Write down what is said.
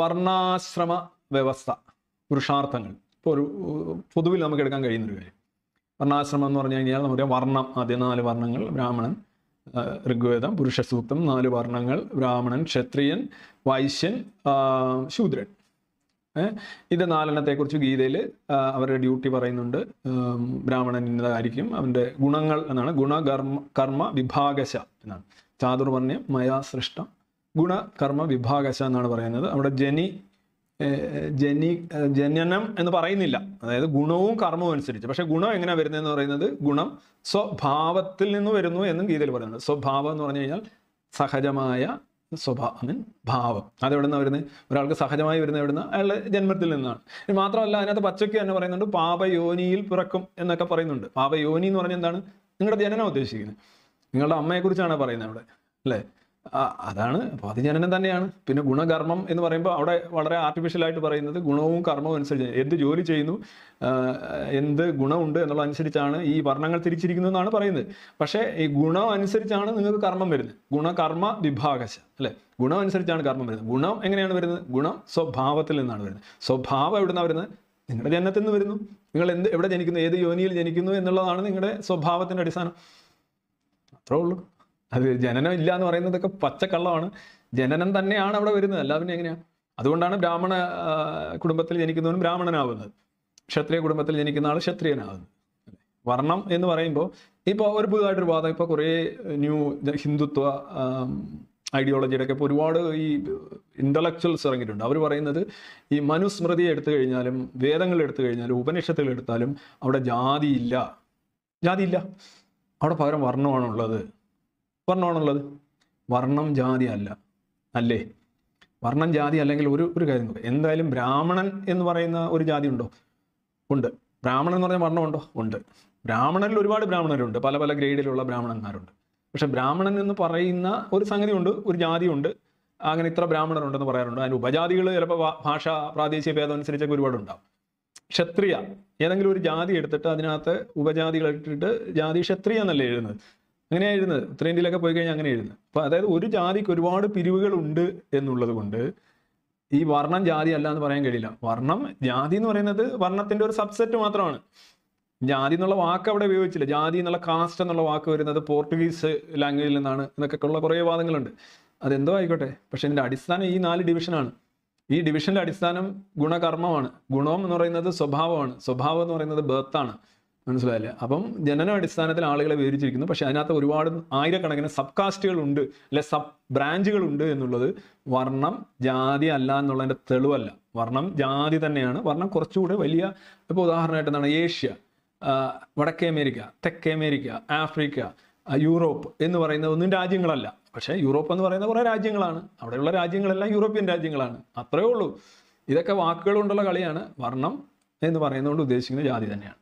വർണ്ണാശ്രമ വ്യവസ്ഥ പുരുഷാർത്ഥങ്ങൾ ഇപ്പോൾ ഒരു പൊതുവിൽ നമുക്ക് എടുക്കാൻ കഴിയുന്ന ഒരു കാര്യം വർണ്ണാശ്രമം എന്ന് പറഞ്ഞു കഴിഞ്ഞാൽ നമുക്ക് വർണ്ണം ആദ്യം നാല് വർണ്ണങ്ങൾ ബ്രാഹ്മണൻ ഋഗ്വേദം പുരുഷ സൂക്തം നാല് വർണ്ണങ്ങൾ ബ്രാഹ്മണൻ ക്ഷത്രിയൻ വൈശ്യൻ ശൂദ്രൻ ഇത് കുറിച്ച് ഗീതയിൽ അവരുടെ ഡ്യൂട്ടി പറയുന്നുണ്ട് ബ്രാഹ്മണൻ ഇന്നതായിരിക്കും അവൻ്റെ ഗുണങ്ങൾ എന്നാണ് ഗുണകർമ്മ കർമ്മ വിഭാഗശ എന്നാണ് ചാതുർവർണ്ണ്യം മയാ സൃഷ്ടം ഗുണകർമ്മ വിഭാഗശ എന്നാണ് പറയുന്നത് അവിടെ ജനി ജനി ജനനം എന്ന് പറയുന്നില്ല അതായത് ഗുണവും കർമ്മവും അനുസരിച്ച് പക്ഷെ ഗുണം എങ്ങനെ എന്ന് പറയുന്നത് ഗുണം സ്വഭാവത്തിൽ നിന്ന് വരുന്നു എന്നും ഗീതയിൽ പറയുന്നത് സ്വഭാവം എന്ന് പറഞ്ഞു കഴിഞ്ഞാൽ സഹജമായ സ്വഭാവ ഐ മീൻ ഭാവം അതെവിടെ നിന്നാണ് വരുന്നത് ഒരാൾക്ക് സഹജമായി വരുന്ന എവിടുന്ന അയാളുടെ ജന്മത്തിൽ നിന്നാണ് മാത്രമല്ല അതിനകത്ത് പച്ചയ്ക്ക് തന്നെ പറയുന്നുണ്ട് പാപയോനിയിൽ പിറക്കും എന്നൊക്കെ പറയുന്നുണ്ട് പാപയോനി എന്ന് പറഞ്ഞാൽ എന്താണ് നിങ്ങളുടെ ജനനം ഉദ്ദേശിക്കുന്നത് നിങ്ങളുടെ അമ്മയെക്കുറിച്ചാണ് പറയുന്നത് അവിടെ അല്ലേ അതാണ് ജനനം തന്നെയാണ് പിന്നെ ഗുണകർമ്മം എന്ന് പറയുമ്പോൾ അവിടെ വളരെ ആർട്ടിഫിഷ്യലായിട്ട് പറയുന്നത് ഗുണവും കർമ്മവും അനുസരിച്ച് എന്ത് ജോലി ചെയ്യുന്നു എന്ത് ഗുണമുണ്ട് എന്നുള്ള അനുസരിച്ചാണ് ഈ വർണ്ണങ്ങൾ തിരിച്ചിരിക്കുന്നത് എന്നാണ് പറയുന്നത് പക്ഷേ ഈ ഗുണം അനുസരിച്ചാണ് നിങ്ങൾക്ക് കർമ്മം വരുന്നത് ഗുണകർമ്മ വിഭാഗശ അല്ലേ ഗുണം അനുസരിച്ചാണ് കർമ്മം വരുന്നത് ഗുണം എങ്ങനെയാണ് വരുന്നത് ഗുണം സ്വഭാവത്തിൽ നിന്നാണ് വരുന്നത് സ്വഭാവം നിന്നാണ് വരുന്നത് നിങ്ങളുടെ ജനനത്തിൽ നിന്ന് വരുന്നു നിങ്ങൾ എന്ത് എവിടെ ജനിക്കുന്നു ഏത് യോനിയിൽ ജനിക്കുന്നു എന്നുള്ളതാണ് നിങ്ങളുടെ സ്വഭാവത്തിൻ്റെ അടിസ്ഥാനം അത്രേ ഉള്ളൂ അത് ജനനം ഇല്ല എന്ന് പറയുന്നതൊക്കെ പച്ചക്കള്ളമാണ് ജനനം തന്നെയാണ് അവിടെ വരുന്നത് അല്ല പിന്നെ എങ്ങനെയാണ് അതുകൊണ്ടാണ് ബ്രാഹ്മണ കുടുംബത്തിൽ ജനിക്കുന്നവനും ബ്രാഹ്മണനാവുന്നത് ക്ഷത്രിയ കുടുംബത്തിൽ ജനിക്കുന്ന ആൾ ക്ഷത്രിയനാവുന്നത് വർണ്ണം എന്ന് പറയുമ്പോൾ ഇപ്പോൾ ഒരു പുതുതായിട്ടൊരു വാദം ഇപ്പോൾ കുറേ ന്യൂ ഹിന്ദുത്വ ഐഡിയോളജിയുടെ ഒക്കെ ഇപ്പോൾ ഒരുപാട് ഈ ഇൻ്റലക്ച്വൽസ് ഇറങ്ങിയിട്ടുണ്ട് അവർ പറയുന്നത് ഈ മനുസ്മൃതി എടുത്തു കഴിഞ്ഞാലും വേദങ്ങൾ എടുത്തു കഴിഞ്ഞാലും ഉപനിഷത്തുകൾ എടുത്താലും അവിടെ ജാതിയില്ല ജാതിയില്ല അവിടെ പകരം വർണ്ണമാണുള്ളത് വർണ്ണമാണുള്ളത് വർണ്ണം ജാതി അല്ല അല്ലേ വർണ്ണം ജാതി അല്ലെങ്കിൽ ഒരു ഒരു കാര്യം എന്തായാലും ബ്രാഹ്മണൻ എന്ന് പറയുന്ന ഒരു ജാതി ഉണ്ടോ ഉണ്ട് ബ്രാഹ്മണൻ എന്ന് പറഞ്ഞ വർണ്ണമുണ്ടോ ഉണ്ട് ബ്രാഹ്മണനിൽ ഒരുപാട് ബ്രാഹ്മണരുണ്ട് പല പല ഗ്രേഡിലുള്ള ബ്രാഹ്മണന്മാരുണ്ട് പക്ഷെ ബ്രാഹ്മണൻ എന്ന് പറയുന്ന ഒരു സംഗതി ഉണ്ട് ഒരു ജാതിയുണ്ട് അങ്ങനെ ഇത്ര ബ്രാഹ്മണരുണ്ടെന്ന് പറയാറുണ്ട് അതിന് ഉപജാതികൾ ചിലപ്പോൾ ഭാഷ പ്രാദേശിക ഭേദം അനുസരിച്ചൊക്കെ ഉണ്ടാവും ക്ഷത്രിയ ഏതെങ്കിലും ഒരു ജാതി എടുത്തിട്ട് അതിനകത്ത് ഉപജാതികൾ ഇട്ടിട്ട് ജാതി ക്ഷത്രിയ എന്നല്ലേ എഴുതുന്നത് അങ്ങനെയാണ് എഴുതുന്നത് ഉത്തരേന്ത്യയിലൊക്കെ പോയി കഴിഞ്ഞാൽ അങ്ങനെ എഴുതുന്നത് അപ്പോൾ അതായത് ഒരു ജാതിക്ക് ഒരുപാട് പിരിവുകളുണ്ട് എന്നുള്ളത് കൊണ്ട് ഈ വർണ്ണം ജാതി അല്ല എന്ന് പറയാൻ കഴിയില്ല വർണ്ണം ജാതി എന്ന് പറയുന്നത് വർണ്ണത്തിന്റെ ഒരു സബ്സെറ്റ് മാത്രമാണ് ജാതി എന്നുള്ള വാക്ക് അവിടെ ഉപയോഗിച്ചില്ല ജാതി എന്നുള്ള കാസ്റ്റ് എന്നുള്ള വാക്ക് വരുന്നത് പോർട്ടുഗീസ് ലാംഗ്വേജിൽ നിന്നാണ് എന്നൊക്കെ ഉള്ള കുറേ വാദങ്ങളുണ്ട് അതെന്തോ ആയിക്കോട്ടെ പക്ഷെ ഇതിൻ്റെ അടിസ്ഥാനം ഈ നാല് ഡിവിഷനാണ് ഈ ഡിവിഷൻ്റെ അടിസ്ഥാനം ഗുണകർമ്മമാണ് ഗുണം എന്ന് പറയുന്നത് സ്വഭാവമാണ് സ്വഭാവം എന്ന് പറയുന്നത് ബർത്താണ് മനസ്സിലായില്ലേ അപ്പം ജനന അടിസ്ഥാനത്തിൽ ആളുകളെ വിവരിച്ചിരിക്കുന്നു പക്ഷെ അതിനകത്ത് ഒരുപാട് ആയിരക്കണക്കിന് സബ് ഉണ്ട് അല്ലെ സബ് ബ്രാഞ്ചുകൾ ഉണ്ട് എന്നുള്ളത് വർണ്ണം ജാതി അല്ല എന്നുള്ളതിന്റെ തെളിവല്ല വർണ്ണം ജാതി തന്നെയാണ് വർണ്ണം കുറച്ചുകൂടെ വലിയ ഇപ്പോൾ ഉദാഹരണമായിട്ട് എന്താണ് ഏഷ്യ വടക്കേ അമേരിക്ക തെക്കേ അമേരിക്ക ആഫ്രിക്ക യൂറോപ്പ് എന്ന് പറയുന്ന ഒന്നും രാജ്യങ്ങളല്ല പക്ഷേ യൂറോപ്പ് എന്ന് പറയുന്ന കുറേ രാജ്യങ്ങളാണ് അവിടെയുള്ള രാജ്യങ്ങളെല്ലാം യൂറോപ്യൻ രാജ്യങ്ങളാണ് അത്രയേ ഉള്ളൂ ഇതൊക്കെ വാക്കുകൾ കൊണ്ടുള്ള കളിയാണ് വർണ്ണം എന്ന് പറയുന്നതുകൊണ്ട് ഉദ്ദേശിക്കുന്ന ജാതി തന്നെയാണ്